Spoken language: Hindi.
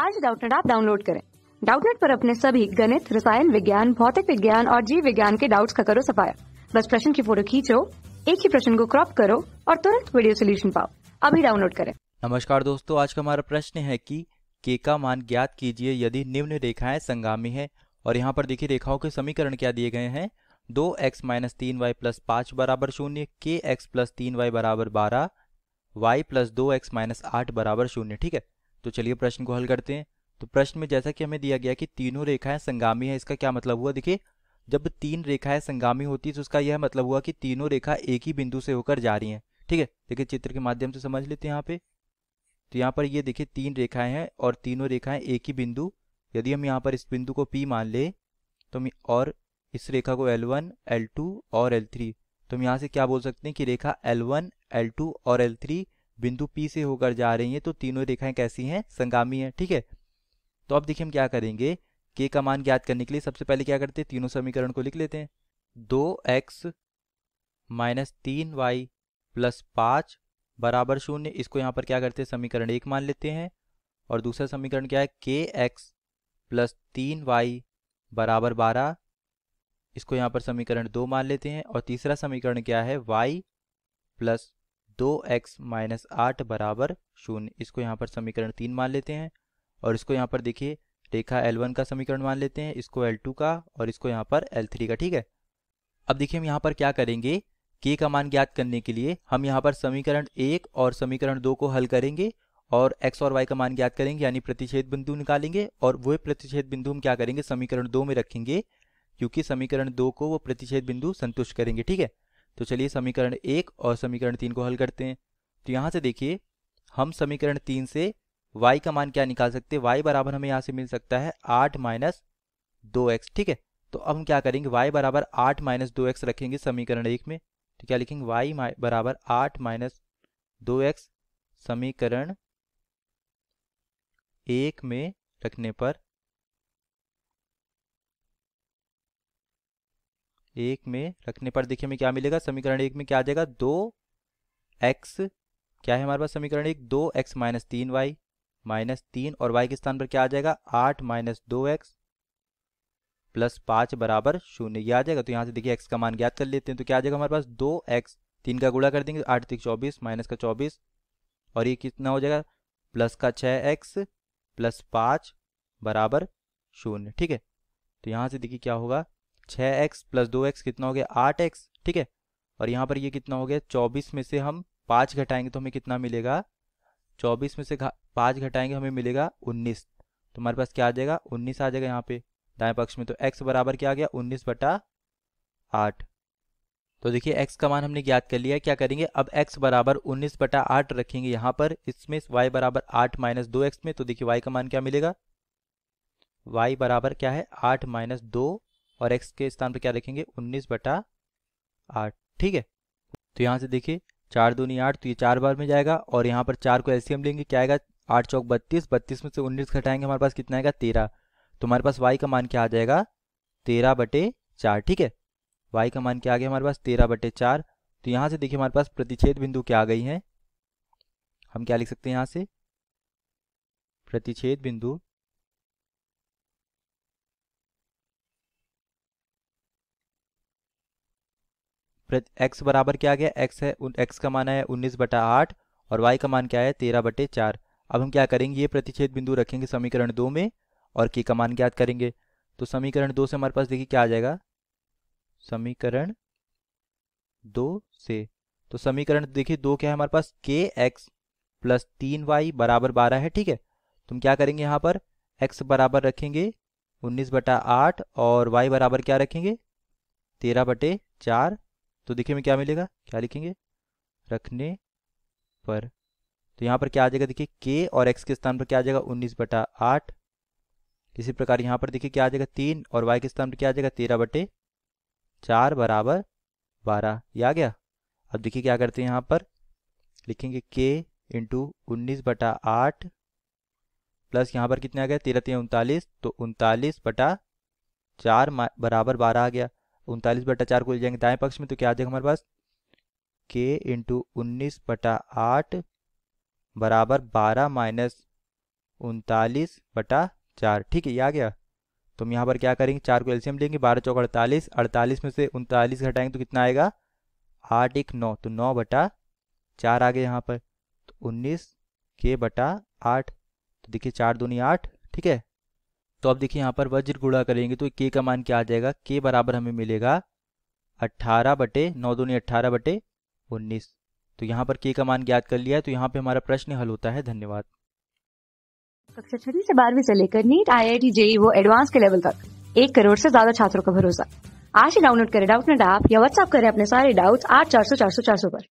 आज डाउटनेट आप डाउनलोड करें डाउटनेट पर अपने सभी गणित रसायन विज्ञान भौतिक विज्ञान और जीव विज्ञान के डाउट्स का करो सफाया बस प्रश्न की फोटो खींचो एक ही प्रश्न को क्रॉप करो और तुरंत वीडियो सोल्यूशन पाओ अभी डाउनलोड करें नमस्कार दोस्तों आज का हमारा प्रश्न है की के का मान ज्ञात कीजिए यदि निम्न रेखाएं संगामी है और यहाँ पर देखिए रेखाओं के समीकरण क्या दिए गए हैं दो एक्स माइनस तीन वाई प्लस पाँच बराबर शून्य के एक्स प्लस तीन वाई बराबर बारह वाई प्लस दो एक्स माइनस आठ बराबर शून्य ठीक है तो चलिए प्रश्न को हल करते हैं तो प्रश्न में जैसा कि हमें दिया गया कि तीनों रेखाएं संगामी है इसका क्या मतलब हुआ देखिए जब तीन रेखाएं संगामी होती है तो उसका यह मतलब हुआ कि तीनों रेखा एक ही बिंदु से होकर जा रही हैं ठीक है देखिए चित्र के माध्यम से समझ लेते हैं यहाँ पे तो यहाँ पर ये देखिए तीन रेखाएं हैं और तीनों रेखाएं एक ही बिंदु यदि हम यहाँ पर इस बिंदु को P मान ले तो और इस रेखा को L1, L2 और L3 तो हम यहाँ से क्या बोल सकते हैं कि रेखा L1, L2 और L3 बिंदु पी से होकर जा रही हैं तो तीनों रेखाएं कैसी हैं संगामी हैं ठीक है तो अब देखिए हम क्या करेंगे के का मान ज्ञात करने के लिए सबसे पहले क्या करते हैं तीनों समीकरण को लिख लेते हैं दो एक्स माइनस तीन वाई प्लस पाँच बराबर शून्य इसको यहाँ पर क्या करते हैं समीकरण एक मान लेते हैं और दूसरा समीकरण क्या है के एक्स प्लस तीन वाई बराबर बारह इसको यहाँ पर समीकरण दो मान लेते हैं और तीसरा समीकरण क्या है वाई प्लस दो एक्स माइनस आठ बराबर शून्य इसको यहाँ पर समीकरण तीन मान लेते हैं और इसको यहाँ पर देखिए रेखा एल वन का समीकरण मान लेते हैं इसको एल टू का और इसको यहाँ पर एल थ्री का ठीक है अब देखिए हम यहाँ पर क्या करेंगे के का मान ज्ञात करने के लिए हम यहाँ पर समीकरण एक और समीकरण दो को हल करेंगे और x और y का मान ज्ञात करेंगे यानी प्रतिषेध बिंदु निकालेंगे और वह प्रतिषेद बिंदु हम क्या करेंगे समीकरण दो में रखेंगे क्योंकि समीकरण दो को वो प्रतिषेध बिंदु संतुष्ट करेंगे ठीक है तो चलिए समीकरण एक और समीकरण तीन को हल करते हैं तो यहाँ से देखिए हम समीकरण तीन से y का मान क्या निकाल सकते हैं y बराबर हमें यहाँ से मिल सकता है आठ माइनस दो एक्स ठीक है तो अब हम क्या करेंगे y बराबर आठ माइनस दो एक्स रखेंगे समीकरण एक में तो क्या लिखेंगे y बराबर आठ माइनस दो एक्स समीकरण एक में रखने पर एक में रखने पर देखिए हमें क्या मिलेगा समीकरण एक में क्या आ जाएगा दो एक्स क्या है हमारे पास समीकरण एक दो एक्स माइनस तीन वाई माइनस तीन और वाई के स्थान पर क्या आ जाएगा आठ माइनस दो एक्स प्लस पाँच बराबर शून्य ये आ जाएगा तो यहाँ से देखिए एक्स का मान ज्ञात कर लेते हैं तो क्या आ जाएगा हमारे पास दो एक्स तीन का गुड़ा कर देंगे आठ तीन चौबीस माइनस का चौबीस और ये कितना हो जाएगा प्लस का छः एक्स प्लस पाँच बराबर शून्य ठीक है तो यहाँ से देखिए क्या होगा छः एक्स प्लस दो एक्स कितना हो गया आठ एक्स ठीक है और यहाँ पर ये कितना हो गया चौबीस में से हम पाँच घटाएंगे तो हमें कितना मिलेगा चौबीस में से पाँच घटाएंगे हमें मिलेगा उन्नीस तो हमारे पास क्या आ जाएगा उन्नीस आ जाएगा यहाँ पे दाएं पक्ष में तो एक्स बराबर क्या आ गया उन्नीस बटा आठ तो देखिए एक्स का मान हमने ज्ञात कर लिया क्या करेंगे अब एक्स बराबर उन्नीस बटा आठ रखेंगे यहाँ पर इसमें वाई बराबर आठ माइनस दो एक्स में तो देखिए वाई का मान क्या मिलेगा वाई बराबर क्या है आठ माइनस दो और एक्स के स्थान पर क्या लिखेंगे उन्नीस बटा आठ ठीक है तो यहाँ से देखिए चार दूनी आठ तो ये चार बार में जाएगा और यहाँ पर चार को एलसीएम लेंगे क्या आएगा आठ चौक बत्तीस बत्तीस में से उन्नीस घटाएंगे हमारे पास कितना आएगा तेरह तो हमारे पास वाई का मान क्या आ जाएगा तेरह बटे चार ठीक है वाई का मान क्या आ गया हमारे पास तेरह बटे चार तो यहाँ से देखिए हमारे पास प्रतिच्छेद बिंदु क्या आ गई है हम क्या लिख सकते हैं यहाँ से प्रतिच्छेद बिंदु x बराबर क्या आ गया x है x का मान है उन्नीस बटा आठ और y का मान क्या है तेरह बटे चार अब हम क्या करेंगे ये प्रतिच्छेद बिंदु रखेंगे समीकरण दो में और के का मान ज्ञात करेंगे तो समीकरण दो से हमारे पास देखिए क्या आ जाएगा समीकरण दो से तो समीकरण देखिए दो क्या है हमारे पास के एक्स प्लस तीन वाई बराबर बारह है ठीक है तुम तो क्या करेंगे यहाँ पर एक्स बराबर रखेंगे उन्नीस बटा आठ और वाई बराबर क्या रखेंगे तेरह बटे चार तो देखिए मैं क्या मिलेगा क्या लिखेंगे रखने पर तो यहाँ पर क्या आ जाएगा देखिए के और एक्स के स्थान पर क्या आ जाएगा उन्नीस बटा आठ इसी प्रकार यहाँ पर देखिए क्या आ जाएगा तीन और वाई के स्थान पर क्या आ जाएगा तेरह बटे चार बराबर बारह ये आ गया अब देखिए क्या करते हैं यहाँ पर लिखेंगे के इंटू उन्नीस बटा आठ प्लस यहाँ पर कितने आ गया तेरह तेरह उनतालीस तो उनतालीस बटा चार बराबर बारह आ गया उनतालीस बटा चार को ले जाएंगे दाएं पक्ष में तो क्या आ जाएगा हमारे पास के इंटू उन्नीस बटा आठ बराबर बारह माइनस उनतालीस बटा चार ठीक है ये आ गया तो हम यहाँ पर क्या करेंगे चार को एल्सियम लेंगे बारह चौक अड़तालीस अड़तालीस में से उनतालीस घटाएंगे तो कितना आएगा आठ एक नौ तो नौ बटा चार आ गया यहाँ पर तो उन्नीस के बटा आठ तो देखिए चार दूनी आठ ठीक है तो अब देखिए यहाँ पर वज्र गुड़ा करेंगे तो के का मान क्या आ जाएगा के बराबर हमें मिलेगा अट्ठारह बटे नौ दो अट्ठारह बटे उन्नीस तो यहाँ पर के का मान ज्ञात कर लिया है तो यहाँ पे हमारा प्रश्न हल होता है धन्यवाद कक्षा छठी से बारहवीं से लेकर NEET I I T JEE वो एडवांस के लेवल तक एक करोड़ से ज्यादा छात्रों का भरोसा आज ही डाउनलोड करें डाउट नेट ऐप या व्हाट्सअप करें अपने सारे डाउट्स आठ चार सौ चार सौ चार सौ पर